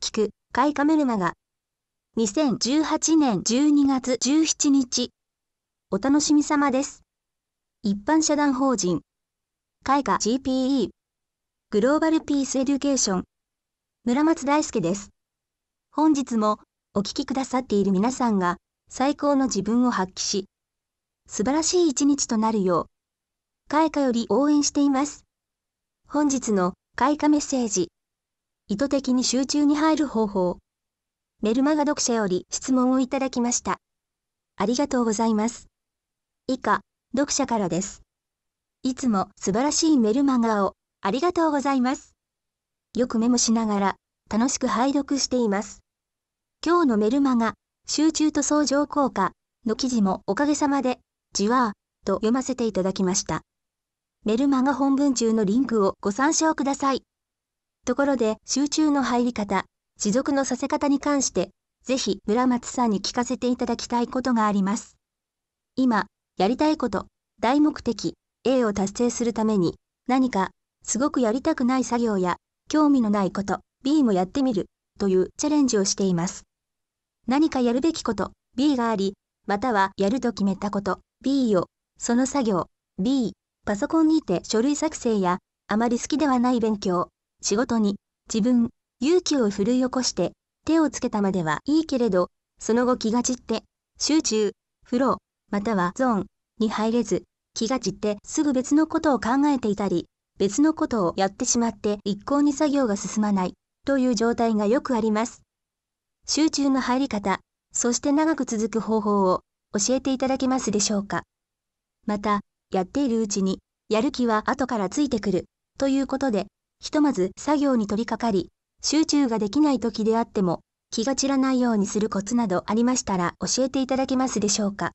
聞く、カイカメルマが、2018年12月17日、お楽しみ様です。一般社団法人、カイカ GPE、グローバルピースエデュケーション、村松大輔です。本日も、お聴きくださっている皆さんが、最高の自分を発揮し、素晴らしい一日となるよう、開花より応援しています。本日の開花メッセージ。意図的に集中に入る方法。メルマガ読者より質問をいただきました。ありがとうございます。以下、読者からです。いつも素晴らしいメルマガをありがとうございます。よくメモしながら楽しく拝読しています。今日のメルマガ、集中と相乗効果の記事もおかげさまで、じわーと読ませていただきました。メルマガ本文中のリンクをご参照ください。ところで、集中の入り方、持続のさせ方に関して、ぜひ村松さんに聞かせていただきたいことがあります。今、やりたいこと、大目的、A を達成するために、何か、すごくやりたくない作業や、興味のないこと、B もやってみる、というチャレンジをしています。何かやるべきこと、B があり、またはやると決めたこと、B を、その作業、B、パソコンにて書類作成や、あまり好きではない勉強、仕事に、自分、勇気を振るい起こして、手をつけたまではいいけれど、その後気が散って、集中、フロー、またはゾーンに入れず、気が散ってすぐ別のことを考えていたり、別のことをやってしまって一向に作業が進まないという状態がよくあります。集中の入り方、そして長く続く方法を教えていただけますでしょうか。また、やっているうちに、やる気は後からついてくるということで、ひとまず作業に取り掛かり、集中ができない時であっても、気が散らないようにするコツなどありましたら教えていただけますでしょうか。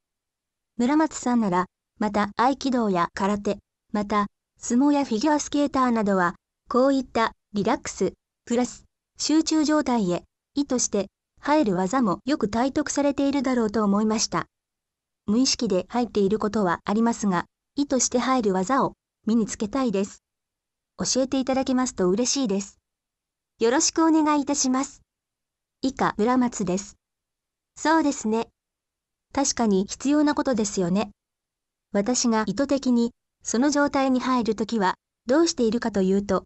村松さんなら、また合気道や空手、また相撲やフィギュアスケーターなどは、こういったリラックス、プラス、集中状態へ、意図して入る技もよく体得されているだろうと思いました。無意識で入っていることはありますが、意図して入る技を身につけたいです。教えていただけますと嬉しいです。よろしくお願いいたします。以下、村松です。そうですね。確かに必要なことですよね。私が意図的に、その状態に入るときは、どうしているかというと、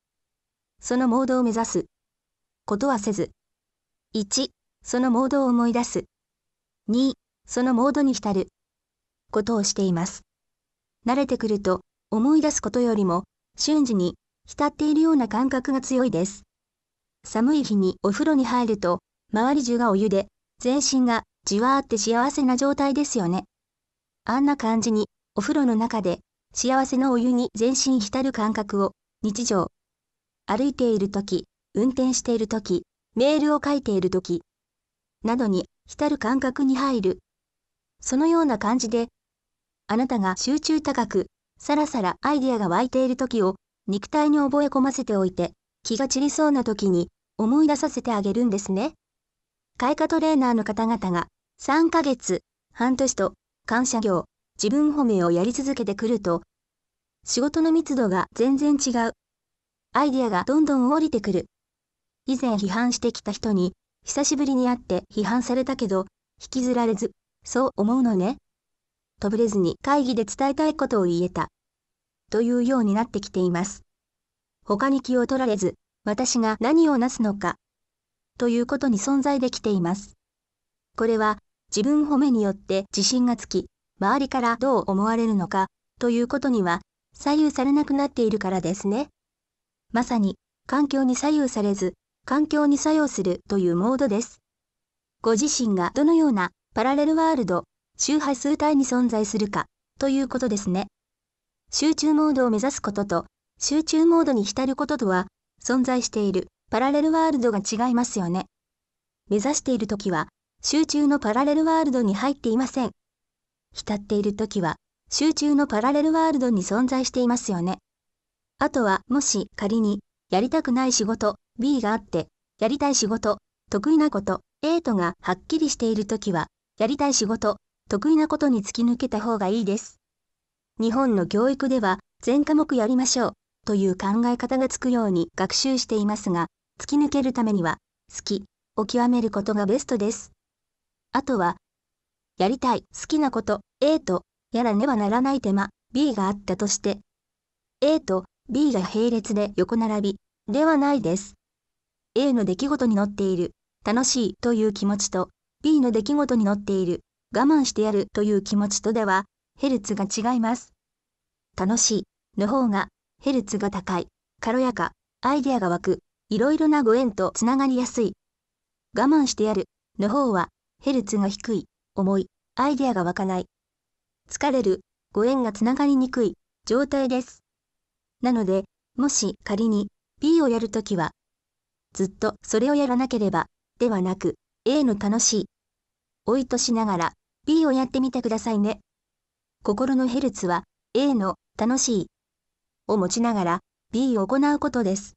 そのモードを目指す。ことはせず。1、そのモードを思い出す。2、そのモードに浸る。ことをしています。慣れてくると、思い出すことよりも、瞬時に浸っているような感覚が強いです。寒い日にお風呂に入ると、周り中がお湯で、全身がじわーって幸せな状態ですよね。あんな感じに、お風呂の中で、幸せのお湯に全身浸る感覚を、日常。歩いている時、運転している時、メールを書いている時、などに浸る感覚に入る。そのような感じで、あなたが集中高く、さらさらアイデアが湧いている時を肉体に覚え込ませておいて、気が散りそうな時に思い出させてあげるんですね。開花トレーナーの方々が3ヶ月、半年と感謝業、自分褒めをやり続けてくると、仕事の密度が全然違う。アイディアがどんどん降りてくる。以前批判してきた人に、久しぶりに会って批判されたけど、引きずられず、そう思うのね。飛ぶれずに会議で伝えたいことを言えた。というようになってきています。他に気を取られず、私が何をなすのか、ということに存在できています。これは、自分褒めによって自信がつき、周りからどう思われるのか、ということには、左右されなくなっているからですね。まさに、環境に左右されず、環境に作用するというモードです。ご自身がどのようなパラレルワールド、周波数帯に存在するか、ということですね。集中モードを目指すことと、集中モードに浸ることとは、存在しているパラレルワールドが違いますよね。目指している時は、集中のパラレルワールドに入っていません。浸っている時は、集中のパラレルワールドに存在していますよね。あとは、もし仮に、やりたくない仕事、B があって、やりたい仕事、得意なこと、A とがはっきりしている時は、やりたい仕事、得意なことに突き抜けた方がいいです。日本の教育では全科目やりましょうという考え方がつくように学習していますが、突き抜けるためには、好きを極めることがベストです。あとは、やりたい、好きなこと、A と、やらねばならない手間、B があったとして、A と B が並列で横並び、ではないです。A の出来事に乗っている、楽しいという気持ちと、B の出来事に乗っている、我慢してやるという気持ちとでは、ヘルツが違います。楽しいの方がヘルツが高い、軽やか、アイデアが湧く、いろいろなご縁とつながりやすい。我慢してやるの方はヘルツが低い、重い、アイデアが湧かない。疲れる、ご縁がつながりにくい状態です。なので、もし仮に B をやるときは、ずっとそれをやらなければ、ではなく、A の楽しい。おいとしながら、B をやってみてくださいね。心のヘルツは A の楽しいを持ちながら B を行うことです。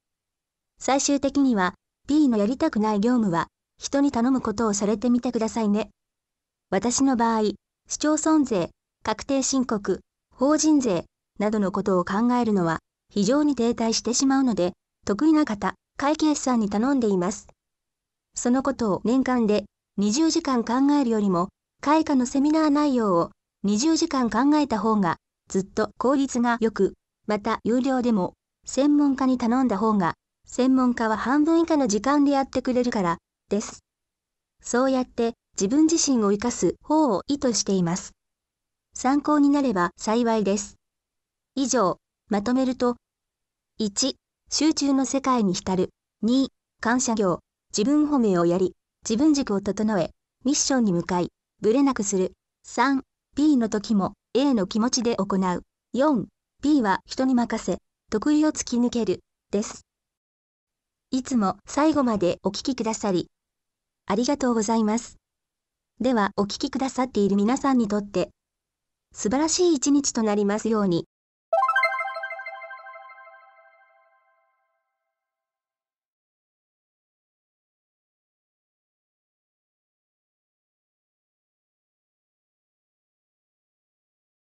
最終的には B のやりたくない業務は人に頼むことをされてみてくださいね。私の場合、市町村税、確定申告、法人税などのことを考えるのは非常に停滞してしまうので、得意な方、会計士さんに頼んでいます。そのことを年間で20時間考えるよりも、会課のセミナー内容を20時間考えた方が、ずっと効率が良く、また有料でも、専門家に頼んだ方が、専門家は半分以下の時間でやってくれるから、です。そうやって自分自身を活かす方を意図しています。参考になれば幸いです。以上、まとめると、1、集中の世界に浸る。2、感謝業、自分褒めをやり、自分軸を整え、ミッションに向かい、ぶれなくする。3、P の時も A の気持ちで行う。4、P は人に任せ、得意を突き抜ける、です。いつも最後までお聴きくださり、ありがとうございます。ではお聴きくださっている皆さんにとって、素晴らしい一日となりますように。